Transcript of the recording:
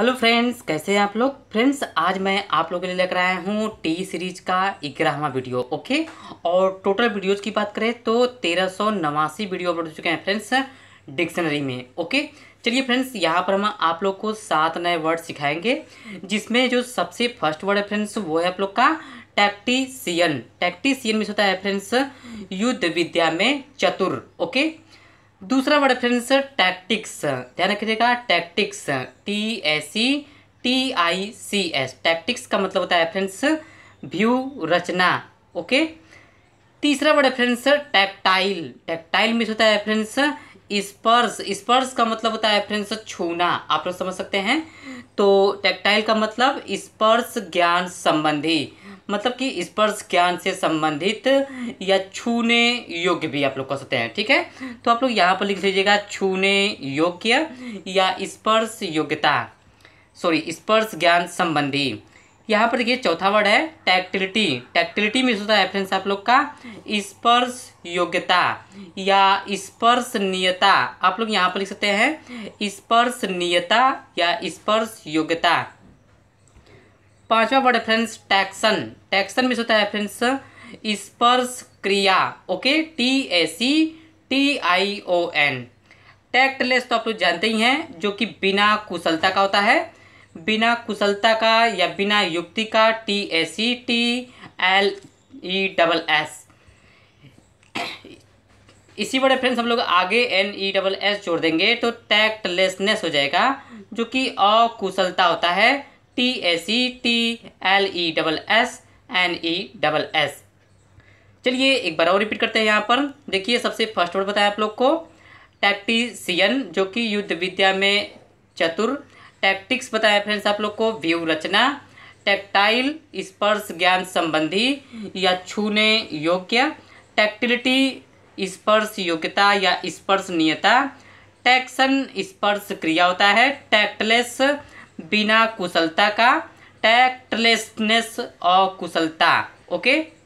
hello friends कैसे हैं आप लोग फ्रेंड्स आज मैं आप लोगों के लिए लेकर आया हूँ टी सीरीज का ग्यारहवा वीडियो ओके और टोटल वीडियोज़ की बात करें तो तेरह सौ नवासी वीडियो अपलोड हो चुके हैं फ्रेंड्स डिक्शनरी में ओके चलिए फ्रेंड्स यहाँ पर हम आप लोग को सात नए वर्ड सिखाएंगे जिसमें जो सबसे फर्स्ट वर्ड है फ्रेंड्स वो है आप लोग का टैक्टिसियन टैक्टिसियन में होता है फ्रेंड्स युद्ध विद्या में चतुर ओके दूसरा वर्ड फ्रेंड्स टैक्टिक्स ध्यान रखिएगा tactics T S C T I C S tactics का मतलब होता है फ्रेंड्स व्यू रचना ओके तीसरा वर्ड फ्रेंड्स टैक्टाइल टैक्टाइल में होता है फ्रेंड्स स्पर्श स्पर्श का मतलब होता है फ्रेंड्स छूना आप लोग समझ सकते हैं तो टैक्टाइल का मतलब स्पर्श ज्ञान संबंधी मतलब कि स्पर्श ज्ञान से संबंधित या छूने योग्य भी आप लोग कह सकते हैं ठीक है तो आप लोग यहाँ पर लिख लीजिएगा छूने योग्य या स्पर्श योग्यता सॉरी स्पर्श ज्ञान संबंधी यहाँ पर देखिए चौथा वर्ड है टैक्टिलिटी टैक्टिलिटी में होता है फ्रेंड्स आप लोग का स्पर्श योग्यता या स्पर्शनीयता आप लोग यहाँ पर लिख सकते हैं स्पर्शनीयता या स्पर्श योग्यता पांचवा वर्ड है फ्रेंड्स टैक्सन टैक्सन में होता है फ्रेंड्स स्पर्श क्रिया okay T A C T I O N tactless तो आप लोग जानते ही हैं जो कि बिना कुशलता का होता है बिना कुशलता का या बिना युक्ति का T A C T L E double S इसी बड़े फ्रेंड्स हम लोग आगे एन ई डबल एस जोड़ देंगे तो टैक्टलेसनेस हो जाएगा जो कि अकुशलता होता है T A C T L E double S N E double S चलिए एक बार और रिपीट करते हैं यहाँ पर देखिए सबसे फर्स्ट वर्ड बताया आप लोग को टैक्टिसियन जो कि युद्ध विद्या में चतुर टैक्टिक्स बताया फ्रेंड्स आप लोग को व्यू रचना टैक्टाइल स्पर्श ज्ञान संबंधी या छूने योग्य टैक्टिलिटी स्पर्श योग्यता या स्पर्शनीयता टैक्सन स्पर्श क्रिया होता है टैक्टलेस बिना कुशलता का टैक्टलेसनेस और कुशलता ओके